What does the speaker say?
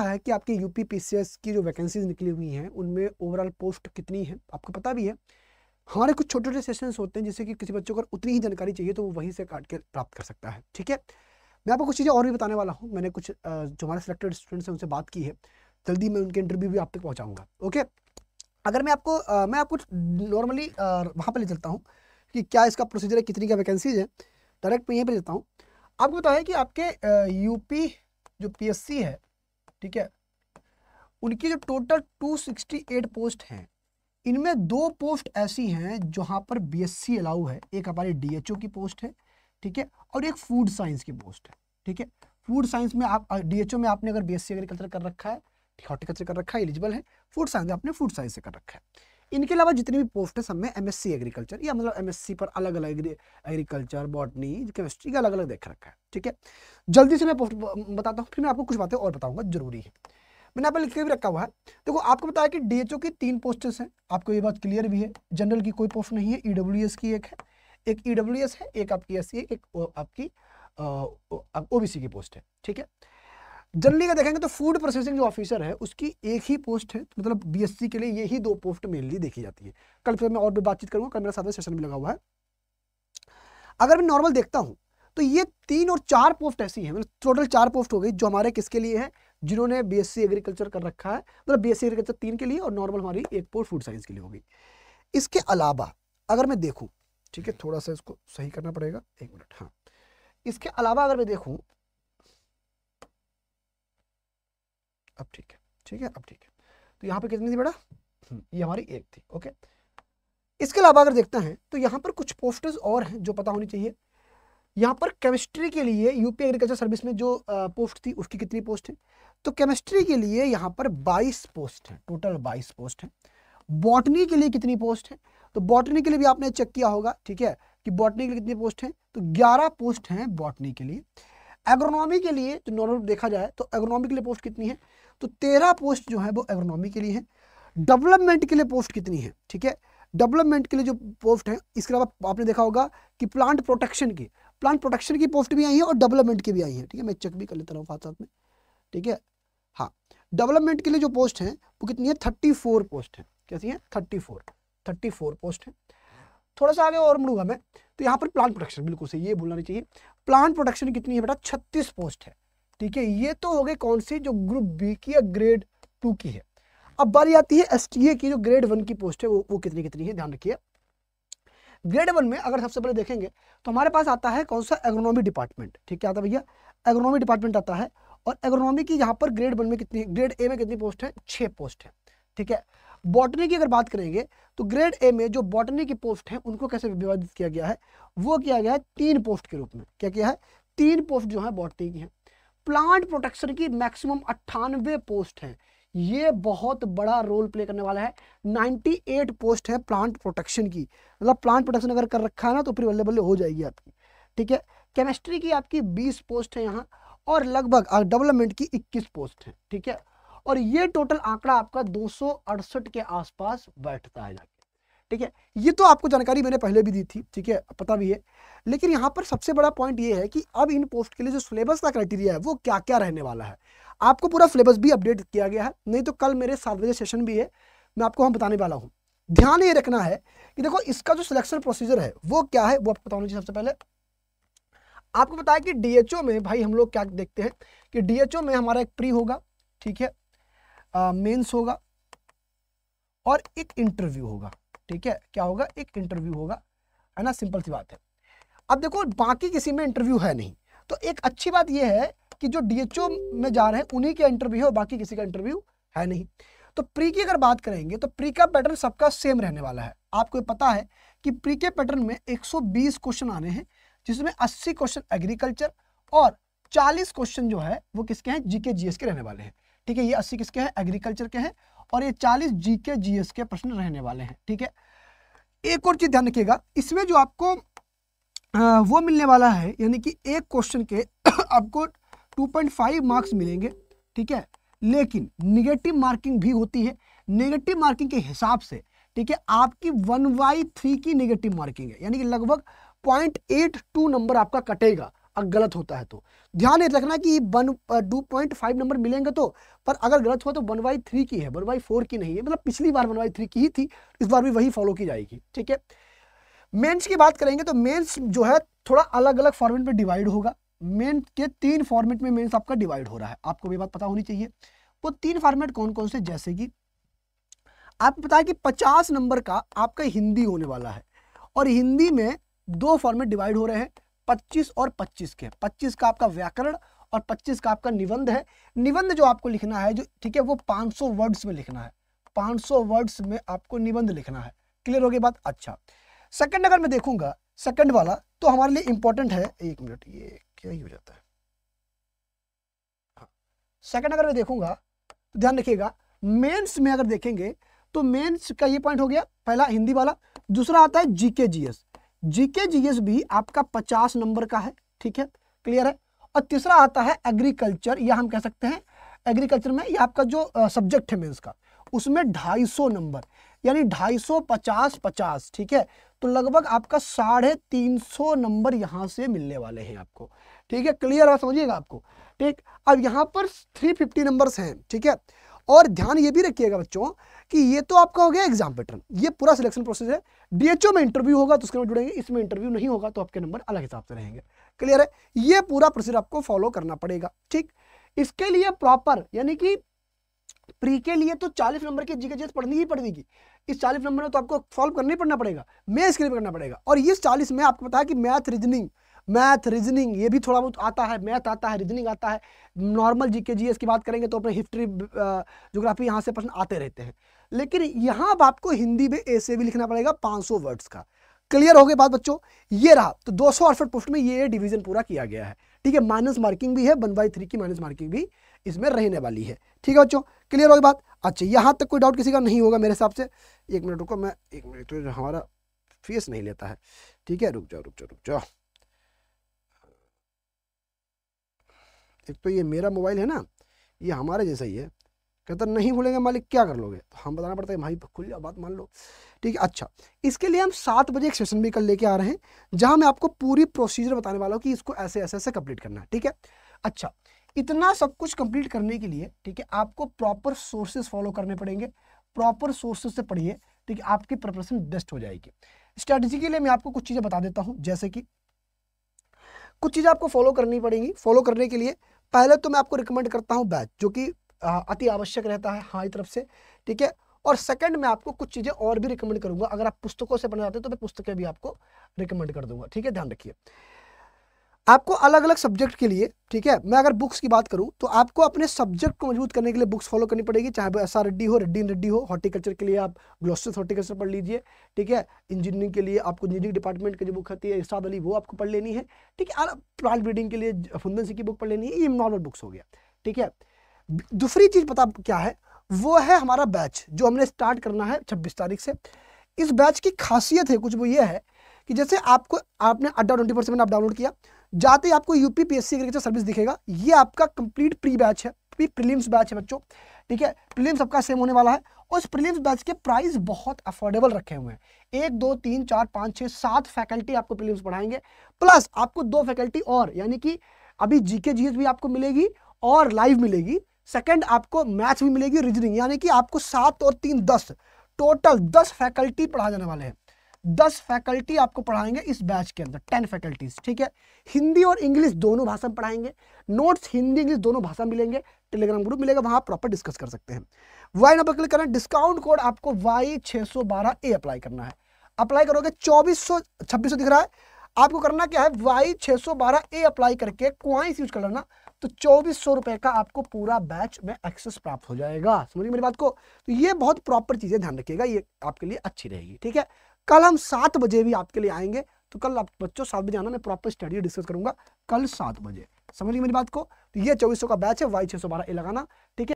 है कि आपकी यूपी पीसीएस की जो वैकेंसीज निकली हुई हैं उनमें ओवरऑल पोस्ट कितनी है आपको पता भी है हमारे कुछ छोटे छोटे सेशंस होते हैं जैसे कि किसी बच्चों को उतनी ही जानकारी चाहिए तो वो वहीं से काट के प्राप्त कर सकता है ठीक है मैं आपको कुछ चीज़ें और भी बताने वाला हूँ मैंने कुछ जो हमारे सिलेक्टेड स्टूडेंट्स हैं उनसे बात की है जल्दी मैं उनके इंटरव्यू भी आप तक पहुँचाऊँगा ओके अगर मैं आपको मैं आपको नॉर्मली वहाँ पर ले चलता हूँ कि क्या इसका प्रोसीजर है कितनी क्या वैकेंसीज है डायरेक्ट मैं यहीं पर लेता हूँ आपको बताया कि आपके यूपी जो पी है ठीक है उनकी जो टोटल 268 पोस्ट हैं इनमें दो पोस्ट ऐसी हैं जहां पर बीएससी अलाउ है एक हमारी डीएचओ की पोस्ट है ठीक है और एक फूड साइंस की पोस्ट है ठीक है फूड साइंस में आप डीएचओ में आपने अगर बीएससी एग्रीकल्चर कर रखा है हॉर्टिकल्चर कर रखा है एलिजिबल है फूड साइंस आपने फूड साइंस से कर रखा है इनके अलावा जितनी भी पोस्ट है सब में एम एग्रीकल्चर या मतलब एम पर अलग अलग एग्रीकल्चर बॉटनी केमिस्ट्री का अलग अलग देख रखा है ठीक है जल्दी से मैं पोस्ट बताता हूँ फिर मैं आपको कुछ बातें और बताऊँगा जरूरी है मैंने आप लिख के भी रखा हुआ है देखो आपको बताया कि डीएचओ की तीन पोस्ट हैं आपको ये बात क्लियर भी है जनरल की कोई पोस्ट नहीं है ईडब्ल्यू e की एक है एक ईडब्ल्यू e है एक आपकी एस एक आपकी ओबीसी की पोस्ट है ठीक है जनरली का देखेंगे तो फूड प्रोसेसिंग जो ऑफिसर है उसकी एक ही पोस्ट है मतलब बीएससी के लिए यही दो पोस्ट मेनली देखी जाती है कल फिर मैं और भी बातचीत करूंगा कल मेरा सातवें सेशन भी लगा हुआ है अगर मैं नॉर्मल देखता हूँ तो ये तीन और चार पोस्ट ऐसी है मतलब टोटल चार पोस्ट हो गई जो हमारे किसके लिए है जिन्होंने बीएससी एग्रीकल्चर कर रखा है मतलब बीएससी एग्रीकल्चर तीन के लिए और नॉर्मल हमारी एक पोस्ट फूड साइंस के लिए होगी इसके अलावा अगर मैं देखूँ ठीक है थोड़ा सा इसको सही करना पड़ेगा एक मिनट हाँ इसके अलावा अगर मैं देखूँ अब ठीक है ठीक है अब ठीक है तो यहाँ पे कितनी थी बेटा हम्म, ये हमारी एक थी ओके इसके अलावा अगर देखते हैं तो यहाँ पर कुछ पोस्टर्स और हैं जो पता होनी चाहिए यहाँ पर केमिस्ट्री के लिए यूपी एग्रीकल्चर सर्विस में जो पोस्ट थी उसकी कितनी पोस्ट है तो केमिस्ट्री के लिए यहाँ पर 22 पोस्ट है टोटल 22 पोस्ट है बॉटनी के लिए कितनी पोस्ट है तो बॉटनी के लिए भी आपने चेक किया होगा ठीक है कि बॉटनी के लिए कितनी पोस्ट है तो 11 पोस्ट हैं बॉटनी के लिए एग्रोनॉमी के लिए तो नॉर्मल देखा जाए तो एग्रोनॉमी के लिए पोस्ट कितनी है तो तेरह पोस्ट जो है वो एग्रोनॉमी के लिए है डेवलपमेंट के लिए पोस्ट कितनी है ठीक है डेवलपमेंट के लिए जो पोस्ट है इसके अलावा आपने देखा होगा कि प्लांट प्रोटेक्शन की प्लांट प्रोटेक्शन की पोस्ट भी आई है और डेवलपमेंट की भी आई है ठीक है मैं चेक भी कर लेता हूँ साथ साथ में ठीक है हाँ डेवलपमेंट के लिए जो पोस्ट है वो कितनी है थर्टी फोर पोस्ट है कैसी है thirty four thirty four post है थोड़ा सा आगे और मुड़ूंगा मैं तो यहाँ पर प्लांट प्रोटेक्शन बिल्कुल सही ये बोलना नहीं चाहिए प्लांट प्रोटेक्शन कितनी है बेटा छत्तीस पोस्ट है ठीक है ये तो हो गई कौन सी जो ग्रुप बी की या ग्रेड टू की है अब बारी आती है एस की जो ग्रेड वन की पोस्ट है वो वो कितनी कितनी है ध्यान रखिए ग्रेड वन में अगर सबसे पहले देखेंगे तो हमारे पास आता है कौन सा एग्रोनॉमी डिपार्टमेंट ठीक क्या आता है भैया एग्रोनॉमी डिपार्टमेंट आता है और एग्रोनॉमी की यहाँ पर ग्रेड वन में कितनी ग्रेड ए में कितनी पोस्ट है छः पोस्ट है ठीक है बॉटनी की अगर बात करेंगे तो ग्रेड ए में जो बॉटनी की पोस्ट है उनको कैसे विभाजित किया गया है वो किया गया है तीन पोस्ट के रूप में क्या किया है तीन पोस्ट जो है बॉटनी की है प्लांट प्रोटेक्शन की मैक्सिमम अट्ठानवे पोस्ट हैं ये बहुत बड़ा रोल प्ले करने वाला है 98 पोस्ट है प्लांट प्रोटेक्शन की मतलब प्लांट प्रोटेक्शन अगर कर रखा है ना तो फिर बल्ले बल्ले हो जाएगी आपकी ठीक है केमिस्ट्री की आपकी 20 पोस्ट है यहाँ और लगभग डेवलपमेंट की 21 पोस्ट है ठीक है और ये टोटल आंकड़ा आपका दो के आसपास बैठता है जाके ठीक है ये तो आपको जानकारी मैंने पहले भी दी थी ठीक है पता भी है लेकिन यहाँ पर सबसे बड़ा पॉइंट ये है कि अब इन पोस्ट के लिए जो सिलेबस का क्राइटेरिया है वो क्या क्या रहने वाला है आपको पूरा सिलेबस भी अपडेट किया गया है नहीं तो कल मेरे सात बजे सेशन भी है मैं आपको हम बताने वाला हूँ ध्यान ये रखना है कि देखो इसका जो सिलेक्शन प्रोसीजर है वो क्या है वो आपको बताना चाहिए सबसे पहले आपको बताया कि डीएचओ में भाई हम लोग क्या देखते हैं कि डीएचओ में हमारा एक प्री होगा ठीक है मेंस होगा और एक इंटरव्यू होगा ठीक है क्या होगा एक इंटरव्यू होगा है ना सिंपल सी बात है अब देखो बाकी किसी में इंटरव्यू है नहीं तो एक अच्छी बात यह है कि जो डीएचओ में जा रहे हैं उन्हीं के इंटरव्यू है बाकी किसी का इंटरव्यू है नहीं तो प्री की अगर बात करेंगे तो प्री का पैटर्न सबका सेम रहने वाला है आपको पता है कि प्री के पैटर्न में 120 क्वेश्चन आने हैं जिसमें 80 क्वेश्चन एग्रीकल्चर और 40 क्वेश्चन जो है वो किसके हैं जीके जीएस के रहने वाले हैं ठीक है ये 80 किसके हैं एग्रीकल्चर के हैं और ये चालीस जी के जी एस के प्रश्न रहने वाले हैं ठीक है एक और चीज़ ध्यान रखिएगा इसमें जो आपको वो मिलने वाला है यानी कि एक क्वेश्चन के आपको 2.5 मार्क्स मिलेंगे ठीक है लेकिन निगेटिव मार्किंग भी होती है निगेटिव मार्किंग के हिसाब से ठीक है आपकी वन बाई थ्री की निगेटिव मार्किंग है यानी कि लगभग पॉइंट एट टू नंबर आपका कटेगा अगर गलत होता है तो ध्यान रखना कि one two point five number मिलेंगे तो पर अगर गलत हुआ तो वन बाई थ्री की है वन बाई फोर की नहीं है मतलब पिछली बार वन बाई थ्री की ही थी इस बार भी वही फॉलो की जाएगी ठीक है मेंस की बात करेंगे तो मेंस जो है थोड़ा अलग अलग फॉर्मेट में डिवाइड होगा मेन के तीन फॉर्मेट में मेंस आपका डिवाइड हो रहा है आपको भी बात पता होनी चाहिए वो तीन फॉर्मेट कौन कौन से जैसे कि आपको बताया कि पचास नंबर का आपका हिंदी होने वाला है और हिंदी में दो फॉर्मेट डिवाइड हो रहे हैं 25 और 25 के 25 का आपका व्याकरण और 25 का आपका निबंध है निबंध जो आपको लिखना है जो ठीक है वो 500 वर्ड्स में लिखना है 500 वर्ड्स में आपको निबंध लिखना है क्लियर हो गई बात अच्छा सेकंड अगर मैं देखूंगा सेकंड वाला तो हमारे लिए इंपॉर्टेंट है एक मिनट ये क्या ही हो जाता है हाँ। सेकंड अगर मैं देखूंगा तो ध्यान रखिएगा मेंस में अगर देखेंगे तो मेंस का ये पॉइंट हो गया पहला हिंदी वाला दूसरा आता है जीके जीएस जीके जीएस भी आपका पचास नंबर का है ठीक है क्लियर है और तीसरा आता है एग्रीकल्चर या हम कह सकते हैं एग्रीकल्चर में या आपका जो सब्जेक्ट है मेन्स का उसमें ढाई सौ नंबर यानी ढाई सौ पचास पचास ठीक है तो लगभग आपका साढ़े तीन सौ नंबर यहाँ से मिलने वाले हैं आपको ठीक है क्लियर है समझिएगा आपको ठीक अब यहाँ पर थ्री फिफ्टी नंबर्स हैं ठीक है और ध्यान ये भी रखिएगा बच्चों कि ये तो आपका हो गया एग्जाम पैटर्न ये पूरा सिलेक्शन प्रोसेस है डीएचओ में इंटरव्यू होगा तो उसके नंबर जुड़ेंगे इसमें इंटरव्यू नहीं होगा तो आपके नंबर अलग हिसाब से रहेंगे क्लियर है ये पूरा प्रोसीजर आपको फॉलो करना पड़ेगा ठीक इसके लिए प्रॉपर यानी कि प्री के लिए तो 40 नंबर की जीके पढ़नी ही पड़ेगी इस 40 नंबर में तो आपको सॉल्व करना ही पड़ना पड़ेगा मे के लिए करना पड़ेगा और इस 40 में आपको पता है कि मैथ रीजनिंग मैथ रीजनिंग ये भी थोड़ा बहुत आता है मैथ आता है रीजनिंग आता है नॉर्मल जीके जीएस की बात करेंगे तो अपने हिस्ट्री जोग्राफी यहाँ से प्रश्न आते रहते हैं लेकिन यहां अब आपको हिंदी में ऐसे भी लिखना पड़ेगा 500 वर्ड्स का क्लियर हो गए बात बच्चों ये रहा तो 200 सौ अड़सठ पोस्ट में ये डिवीजन पूरा किया गया है ठीक है माइनस मार्किंग भी है वन बाई थ्री की माइनस मार्किंग भी इसमें रहने वाली है ठीक है बच्चों क्लियर हो गई बात अच्छा यहाँ तक कोई डाउट किसी का नहीं होगा मेरे हिसाब से एक मिनट रुको मैं एक मिनट तो हमारा फीस नहीं लेता है ठीक है रुक जाओ रुक जाओ रुक जाओ एक तो ये मेरा मोबाइल है ना ये हमारे जैसा ही है कहता नहीं खुलेंगे मालिक क्या कर लोगे तो हम हाँ, बताना पड़ता है भाई खुल जाओ बात मान लो ठीक है अच्छा इसके लिए हम सात बजे एक सेशन भी कल लेके आ रहे हैं जहां मैं आपको पूरी प्रोसीजर बताने वाला हूँ कि इसको ऐसे ऐसे ऐसे कंप्लीट करना है ठीक है अच्छा इतना सब कुछ कंप्लीट करने के लिए ठीक है आपको प्रॉपर सोर्सेज फॉलो करने पड़ेंगे प्रॉपर सोर्सेज से पढ़िए ठीक है आपकी प्रिपरेशन बेस्ट हो जाएगी स्ट्रेटेजी के लिए मैं आपको कुछ चीज़ें बता देता हूँ जैसे कि कुछ चीज़ें आपको फॉलो करनी पड़ेंगी फॉलो करने के लिए पहले तो मैं आपको रिकमेंड करता हूँ बैच जो कि अति आवश्यक रहता है हमारी तरफ से ठीक है और सेकंड मैं आपको कुछ चीज़ें और भी रिकमेंड करूंगा अगर आप पुस्तकों से पढ़ना चाहते हैं तो मैं पुस्तकें भी आपको रिकमेंड कर दूंगा ठीक है ध्यान रखिए आपको अलग अलग सब्जेक्ट के लिए ठीक है मैं अगर बुक्स की बात करूं तो आपको अपने सब्जेक्ट को मजबूत करने के लिए बुक्स फॉलो करनी पड़ेगी चाहे वो एस आर रेड्डी हो रेड्डी रेड्डी हो हॉर्टिकल्चर के लिए आप ग्लोसिस हॉर्टिकल्चर पढ़ लीजिए ठीक है इंजीनियरिंग के लिए आपको इंजीनियरिंग डिपार्टमेंट की जो बुक होती है इसाद अली वो आपको पढ़ लेनी है ठीक है प्लांट ब्रीडिंग के लिए फुंदन सिंह की बुक पढ़ लेनी है ये नॉर्मल बुक्स हो गया ठीक है दूसरी चीज़ पता क्या है वो है हमारा बैच जो हमने स्टार्ट करना है छब्बीस तारीख से इस बैच की खासियत है कुछ वो ये है कि जैसे आपको आपने अड्डा ट्वेंटी परसेंट आप डाउनलोड किया जाते ही आपको UP P S C agriculture service दिखेगा ये आपका कंप्लीट प्री बैच है प्री प्रीलिम्स बैच है बच्चों ठीक है प्रीलिम्स आपका सेम होने वाला है और इस प्रीलिम्स बैच के प्राइस बहुत अफोर्डेबल रखे हुए हैं एक दो तीन चार पाँच छः सात फैकल्टी आपको प्रीलिम्स पढ़ाएंगे प्लस आपको दो फैकल्टी और यानी कि अभी जी के भी आपको मिलेगी और लाइव मिलेगी सेकंड आपको मैथ्स भी मिलेगी रीजनिंग यानी कि आपको सात और तीन दस टोटल दस फैकल्टी पढ़ा जाने वाले हैं दस फैकल्टी आपको पढ़ाएंगे इस बैच के अंदर टेन फैकल्टीज ठीक है हिंदी और इंग्लिश दोनों भाषा में पढ़ाएंगे नोट्स हिंदी इंग्लिश दोनों भाषा में मिलेंगे टेलीग्राम ग्रुप मिलेगा वहां प्रॉपर डिस्कस कर सकते हैं वाई नंबर क्लिक करना डिस्काउंट कोड आपको वाई छः सौ बारह ए अप्लाई करना है अप्लाई करोगे चौबीस सौ छब्बीस सौ दिख रहा है आपको करना क्या है वाई छः सौ बारह ए अप्लाई करके क्वाइंस यूज कर लेना तो चौबीस सौ रुपए का आपको पूरा बैच में एक्सेस प्राप्त हो जाएगा समझिए मेरी बात को तो ये बहुत प्रॉपर चीजें ध्यान रखिएगा ये आपके लिए अच्छी रहेगी ठीक है कल हम सात बजे भी आपके लिए आएंगे तो कल आप बच्चों सात बजे आना मैं प्रॉपर स्टडी डिस्कस करूंगा कल सात बजे समझिए मेरी बात को तो ये चौबीस का बैच है वाई छह सौ बारह लगाना ठीक है